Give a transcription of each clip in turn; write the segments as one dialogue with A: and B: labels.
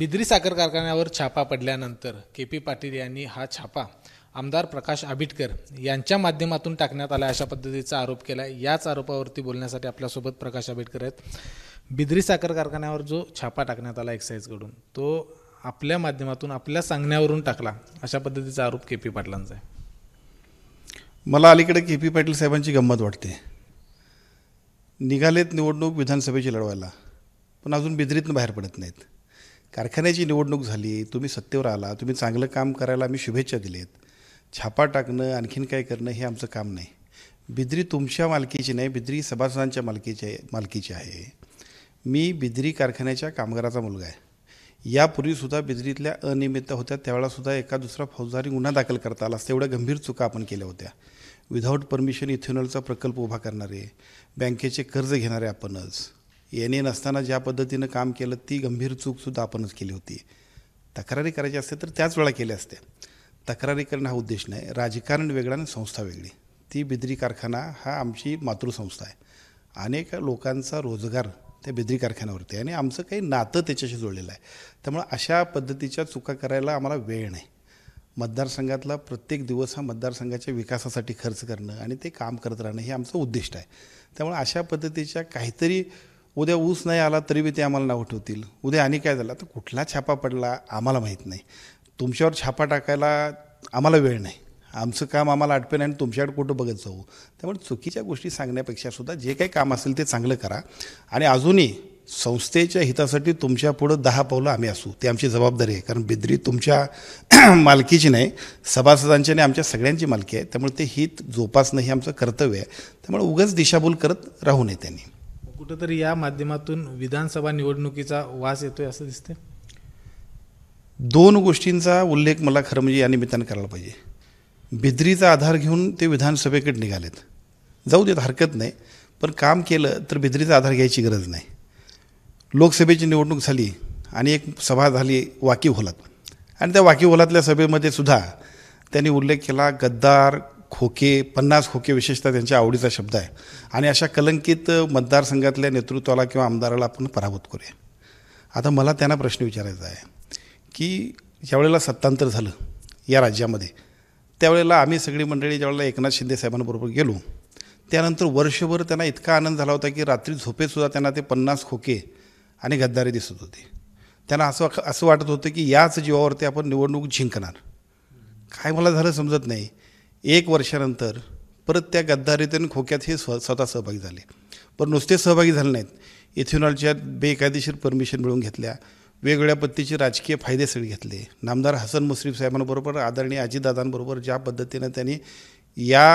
A: बिद्री साखर कारखान्यावर छापा पडल्यानंतर के पी पाटील यांनी हा छापा आमदार प्रकाश आबिटकर यांच्या माध्यमातून टाकण्यात आला अशा पद्धतीचा आरोप केला याच आरोपावरती बोलण्यासाठी आपल्यासोबत प्रकाश आबिटकर आहेत बिद्री साखर कारखान्यावर जो छापा टाकण्यात आला एक्साईजकडून तो आपल्या माध्यमातून आपल्या सांगण्यावरून टाकला अशा पद्धतीचा आरोप के पी पाटलांचा आहे
B: मला अलीकडे के पी पाटील साहेबांची गंमत वाटते निघालेत निवडणूक विधानसभेची लढवायला पण अजून बिद्रीतनं बाहेर पडत नाहीत कारखान्याची निवडणूक झाली तुम्ही सत्तेवर आला तुम्ही चांगलं काम करायला आम्ही शुभेच्छा दिलेत छापा टाकणं आणखीन काय करणं हे आमचं काम नाही बिद्री तुमच्या मालकीची नाही बिद्री सभासदांच्या मालकीची आहे मालकीची आहे मी बिद्री कारखान्याच्या कामगाराचा मुलगा आहे यापूर्वीसुद्धा बिद्रीतल्या अनियमितता होत्या त्यावेळासुद्धा एका दुसरा फौजदारी गुन्हा दाखल करता आला असता एवढ्या गंभीर चुका आपण केल्या होत्या विदाऊट परमिशन इथेनॉलचा प्रकल्प उभा करणारे बँकेचे कर्ज घेणारे आपणच एन नसताना ज्या पद्धतीनं काम केलं ती गंभीर चूकसुद्धा आपणच केली होती तक्रारी करायची असते तर त्याच वेळा केल्या असते तक्रारी करणं हा उद्देश नाही राजकारण वेगळा आणि संस्था वेगळी ती बिद्री कारखाना हा आमची मातृसंस्था आहे अनेक लोकांचा रोजगार त्या बिद्री कारखान्यावरती आहे आणि आमचं काही नातं त्याच्याशी जोडलेलं आहे त्यामुळं अशा पद्धतीच्या चुका करायला आम्हाला वेळ नाही मतदारसंघातला प्रत्येक दिवस हा मतदारसंघाच्या विकासासाठी खर्च करणं आणि ते काम करत राहणं हे आमचं उद्दिष्ट आहे त्यामुळे अशा पद्धतीच्या काहीतरी उद्या ऊस नाही आला तरी बी ते आम्हाला नाव ठेवतील उद्या आणि काय झालं तर कुठला छापा पडला आम्हाला माहीत नाही तुमच्यावर छापा टाकायला आम्हाला वेळ नाही आमचं काम आम्हाला नाही आणि तुमच्याकडे कुठं बघत जाऊ त्यामुळे चुकीच्या गोष्टी सांगण्यापेक्षा सुद्धा जे काही काम असेल ते चांगलं करा आणि अजूनही संस्थेच्या हितासाठी तुमच्या पुढं दहा पावलं आम्ही असू ती आमची जबाबदारी आहे कारण बिद्री तुमच्या मालकीची नाही सभासदांची आणि आमच्या सगळ्यांची मालकी आहे त्यामुळे ते हित जोपासणं हे आमचं कर्तव्य आहे त्यामुळे उगंच दिशाभूल करत राहू नये
A: त्यांनी कुठंतरी या माध्यमातून विधानसभा निवडणुकीचा वास येतोय असं दिसतंय
B: दोन गोष्टींचा उल्लेख मला खरं म्हणजे या निमित्तानं करायला पाहिजे बिद्रीचा आधार घेऊन ते विधानसभेकडे निघालेत जाऊ देत हरकत नाही पण काम केलं तर बिद्रीचा आधार घ्यायची गरज नाही लोकसभेची निवडणूक झाली आणि एक सभा झाली होलात आणि त्या होलातल्या सभेमध्ये सुद्धा त्यांनी उल्लेख केला गद्दार खोके पन्नास खोके विशेषतः त्यांच्या आवडीचा शब्द आहे आणि अशा कलंकित मतदारसंघातल्या नेतृत्वाला किंवा आमदाराला आपण पराभूत करूया आता मला त्यांना प्रश्न विचारायचा आहे की ज्यावेळेला सत्तांतर झालं या राज्यामध्ये त्यावेळेला आम्ही सगळी मंडळी ज्यावेळेला एकनाथ शिंदे साहेबांबरोबर गेलो त्यानंतर वर्षभर त्यांना इतका आनंद झाला होता की रात्री झोपेतसुद्धा त्यांना ते पन्नास खोके आणि गद्दारी दिसत होते त्यांना असं असं वाटत होतं की याच जीवावरती आपण निवडणूक जिंकणार काय मला झालं समजत नाही एक वर्षानंतर परत त्या गद्दारीतून खोक्यात हे स्व स्वतः सहभागी झाले पण नुसते सहभागी झाले नाहीत इथेनॉलच्या बेकायदेशीर परमिशन मिळवून घेतल्या वेगवेगळ्या पद्धतीचे राजकीय फायदे सगळे घेतले नामदार हसन मुश्रीफ साहेबांबरोबर आदरणीय अजितदादांबरोबर ज्या पद्धतीनं त्यांनी या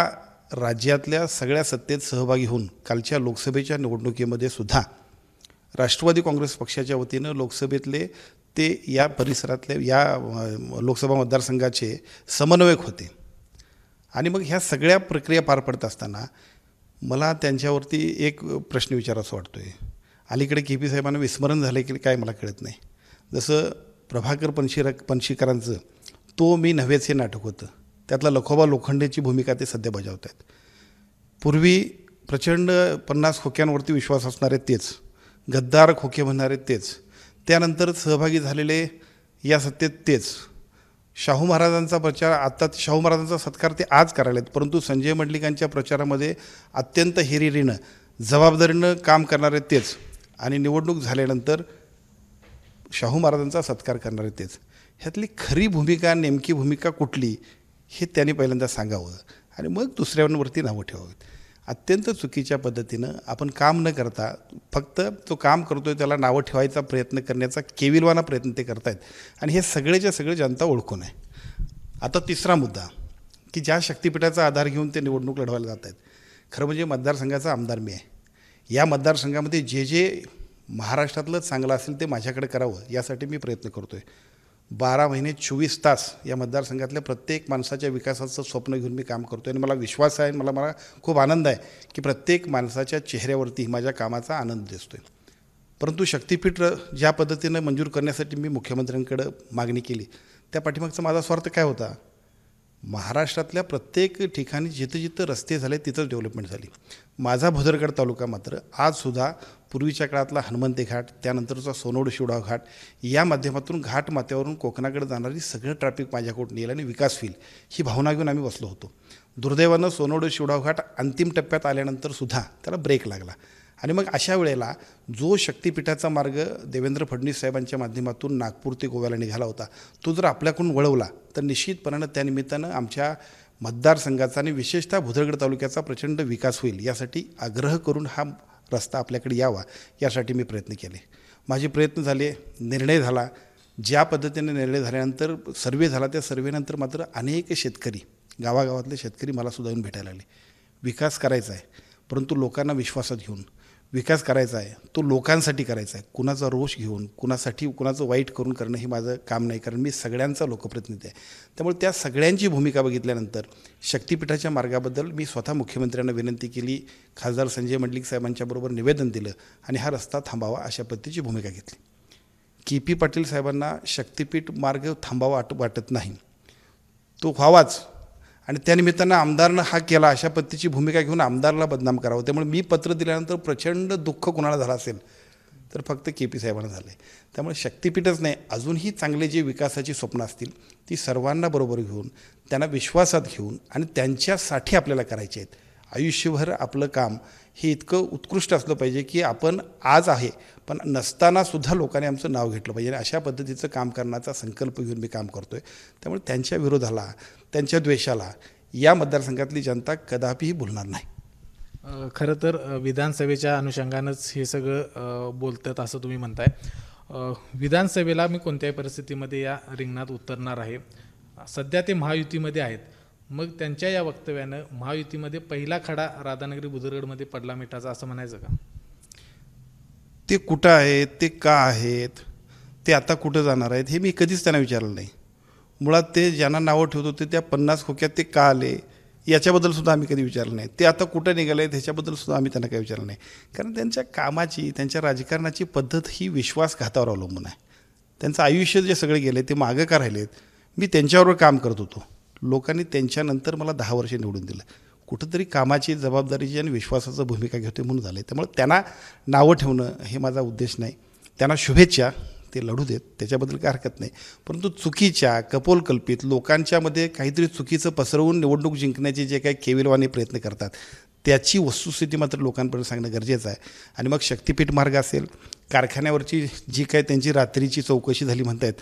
B: राज्यातल्या सगळ्या सत्तेत सहभागी होऊन कालच्या लोकसभेच्या निवडणुकीमध्ये सुद्धा राष्ट्रवादी काँग्रेस पक्षाच्या वतीनं लोकसभेतले ते या परिसरातले या लोकसभा मतदारसंघाचे समन्वयक होते आणि मग ह्या सगळ्या प्रक्रिया पार पडत असताना मला त्यांच्यावरती एक प्रश्न विचारासा वाटतो आहे अलीकडे के पी साहेबांना विस्मरण झालं की काय मला कळत नाही जसं प्रभाकर पणशीर पणशीकरांचं तो मी नव्हेच हे नाटक होतं त्यातला लखोबा लोखंडेची भूमिका ते सध्या बजावत आहेत पूर्वी प्रचंड पन्नास खोक्यांवरती विश्वास असणारे तेच गद्दार खोके म्हणणारे तेच त्यानंतर सहभागी झालेले या सत्तेत तेच शाहू महाराजांचा प्रचार आत्ता शाहू महाराजांचा सत्कार ते आज करायला आहेत परंतु संजय मंडलिकांच्या प्रचारामध्ये अत्यंत हिरिरीनं जबाबदारीनं काम करणारे तेच आणि निवडणूक झाल्यानंतर शाहू महाराजांचा सत्कार करणारे तेच ह्यातली खरी भूमिका नेमकी भूमिका कुठली हे त्यांनी पहिल्यांदा सांगावं आणि मग दुसऱ्यांवरती नावं ठेवावीत अत्यंत चुकीच्या पद्धतीनं आपण काम न करता फक्त तो काम करतोय त्याला नावं ठेवायचा प्रयत्न करण्याचा केविलवाना प्रयत्न ते करतायत आणि हे सगळेच्या सगळे जनता ओळखून आहे आता तिसरा मुद्दा की ज्या शक्तिपीठाचा आधार घेऊन ते निवडणूक लढवायला जात आहेत खरं म्हणजे मतदारसंघाचा आमदार मी आहे या मतदारसंघामध्ये जे जे महाराष्ट्रातलं चांगलं असेल ते माझ्याकडे करावं यासाठी मी प्रयत्न करतो आहे बारा महिने चोवीस तास या मतदारसंघातल्या प्रत्येक माणसाच्या विकासाचं स्वप्न घेऊन मी काम करतो आणि मला विश्वास आहे मला मला खूप आनंद आहे की प्रत्येक माणसाच्या चेहऱ्यावरती माझ्या कामाचा आनंद दिसतो आहे परंतु शक्तीपीठ ज्या पद्धतीनं मंजूर करण्यासाठी मी मुख्यमंत्र्यांकडं मागणी केली त्या पाठीमागचा माझा स्वार्थ काय होता महाराष्ट्रातल्या प्रत्येक ठिकाणी जिथं जिथं रस्ते झाले तिथंच डेव्हलपमेंट झाली माझा भदरगड तालुका मात्र आजसुद्धा पूर्वीच्या काळातला हनुमंते घाट त्यानंतरचा सोनोड शिवडाव घाट या माध्यमातून घाट माथ्यावरून कोकणाकडे जाणारी सगळं ट्रॅफिक माझ्याकडून येईल आणि विकास होईल ही भावना घेऊन आम्ही बसलो होतो दुर्दैवानं सोनोड शिवडाव घाट अंतिम टप्प्यात आल्यानंतरसुद्धा त्याला ब्रेक लागला आणि मग अशा वेळेला जो शक्तिपीठाचा मार्ग देवेंद्र फडणवीस साहेबांच्या माध्यमातून नागपूर ते गोव्याला निघाला होता तो जर आपल्याकडून वळवला तर निश्चितपणानं त्यानिमित्तानं आमच्या मतदारसंघाचा आणि विशेषतः भुदरगड तालुक्याचा प्रचंड विकास होईल यासाठी आग्रह करून हा रस्ता आपल्याकडे यावा यासाठी मी प्रयत्न केले माझे प्रयत्न झाले निर्णय झाला ज्या पद्धतीने निर्णय झाल्यानंतर सर्वे झाला त्या सर्वेनंतर मात्र अनेक शेतकरी गावागावातले शेतकरी मला सुद्धा येऊन भेटायला लागले विकास करायचा आहे परंतु लोकांना विश्वासात घेऊन विकास करायचा आहे तो लोकांसाठी करायचा आहे कुणाचा रोष घेऊन कुणासाठी कुणाचं वाईट करून करणं हे माझं काम नाही कारण मी सगळ्यांचा लोकप्रतिनिधी आहे त्यामुळे त्या सगळ्यांची भूमिका बघितल्यानंतर शक्तिपीठाच्या मार्गाबद्दल मी स्वतः मुख्यमंत्र्यांना विनंती केली खासदार संजय मंडलिक साहेबांच्याबरोबर निवेदन दिलं आणि हा रस्ता थांबावा अशा पद्धतीची भूमिका घेतली के पी पाटील साहेबांना शक्तिपीठ मार्ग थांबावा वाटत नाही तो व्हावाच आणि त्यानिमित्तानं आमदारनं हा केला अशा पद्धतीची भूमिका घेऊन आमदारला बदनाम करावं त्यामुळे मी पत्र दिल्यानंतर प्रचंड दुःख कुणाला झालं असेल तर फक्त के पी साहेबांना झालं आहे त्यामुळे शक्तीपीठच नाही अजूनही चांगले जे विकासाची स्वप्न असतील ती सर्वांना बरोबर घेऊन त्यांना विश्वासात घेऊन आणि त्यांच्यासाठी आपल्याला करायचे आहेत आयुष्यभर आपलं काम हे इतकं उत्कृष्ट असलं पाहिजे की आपण आज आहे पण नसतानासुद्धा लोकांनी आमचं नाव घेतलं पाहिजे आणि अशा पद्धतीचं काम करण्याचा संकल्प घेऊन मी काम करतो आहे त्यामुळे त्यांच्या विरोधाला त्यांच्या द्वेषाला या मतदारसंघातली जनता कदापिही बोलणार
A: नाही खरं तर विधानसभेच्या अनुषंगानंच हे सगळं बोलतात असं तुम्ही म्हणताय विधानसभेला मी कोणत्याही परिस्थितीमध्ये या रिंगणात उतरणार आहे सध्या ते महायुतीमध्ये आहेत मग त्यांच्या या वक्तव्यानं महायुतीमध्ये पहिला खडा राधानगरी बुधरगडमध्ये पडला मिठाचा असं म्हणायचं का
B: ते कुठं आहेत ते का आहेत ते आता कुठं जाणार आहेत हे मी कधीच त्यांना विचारलं नाही मुळात ते ज्यांना नावं ठेवत होते त्या पन्नास खोक्यात ते का आले याच्याबद्दल सुद्धा आम्ही कधी विचारलं नाही ते आता कुठं निघाले आहेत ह्याच्याबद्दल सुद्धा आम्ही त्यांना काही विचारलं नाही कारण त्यांच्या कामाची त्यांच्या राजकारणाची पद्धत ही विश्वासघातावर अवलंबून आहे त्यांचं आयुष्य जे सगळे गेले ते मागं का राहिलेत मी त्यांच्याबरोबर काम करत होतो लोकांनी त्यांच्यानंतर मला दहा वर्षे निवडून दिलं कुठंतरी कामाची जबाबदारीची आणि विश्वासाचं भूमिका घेते म्हणून झालं आहे त्यामुळे त्यांना नावं ठेवणं हे माझा उद्देश नाही त्यांना शुभेच्छा ते लढू देत त्याच्याबद्दल काय हरकत नाही परंतु चुकीच्या कपोलकल्पित लोकांच्यामध्ये काहीतरी चुकीचं पसरवून निवडणूक जिंकण्याचे जे काही केविलवाने प्रयत्न करतात त्याची वस्तुस्थिती मात्र लोकांपर्यंत सांगणं गरजेचं आहे आणि मग शक्तिपीठ मार्ग असेल कारखान्यावरची जी काय त्यांची रात्रीची चौकशी झाली म्हणतायत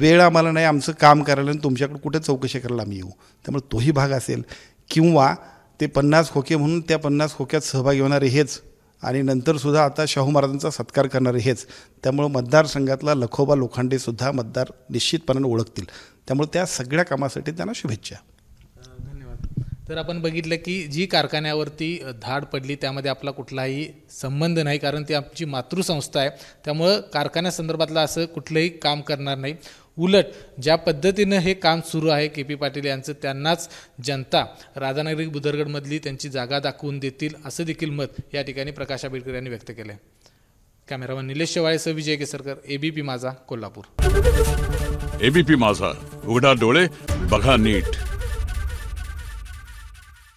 B: वेळ आम्हाला नाही आमचं काम करायला आणि तुमच्याकडे कुठे चौकशी करायला आम्ही येऊ त्यामुळे तोही भाग असेल किंवा ते पन्नास खोके म्हणून त्या पन्नास खोक्यात सहभागी होणारे हेच आणि नंतरसुद्धा आता शाहू महाराजांचा सत्कार करणारे हेच त्यामुळं मतदारसंघातला लखोबा लोखंडेसुद्धा मतदार निश्चितपणाने ओळखतील त्यामुळे त्या सगळ्या कामासाठी त्यांना शुभेच्छा
A: तर आपण बघितलं की जी कारखान्यावरती धाड पडली त्यामध्ये आपला कुठलाही संबंध नाही कारण ती आमची मातृसंस्था आहे त्यामुळं कारखान्यासंदर्भातलं असं कुठलंही काम करणार नाही उलट ज्या पद्धतीनं हे काम सुरू आहे के पी पाटील यांचं त्यांनाच जनता राधानगरी बुदरगडमधली त्यांची जागा दाखवून देतील असं देखील मत या ठिकाणी प्रकाश आंबेडकर यांनी व्यक्त केलं आहे कॅमेरामन निलेश शेवाळेसह विजय केसरकर एबीपी माझा कोल्हापूर एबीपी माझा उघडा डोळे बघा नीट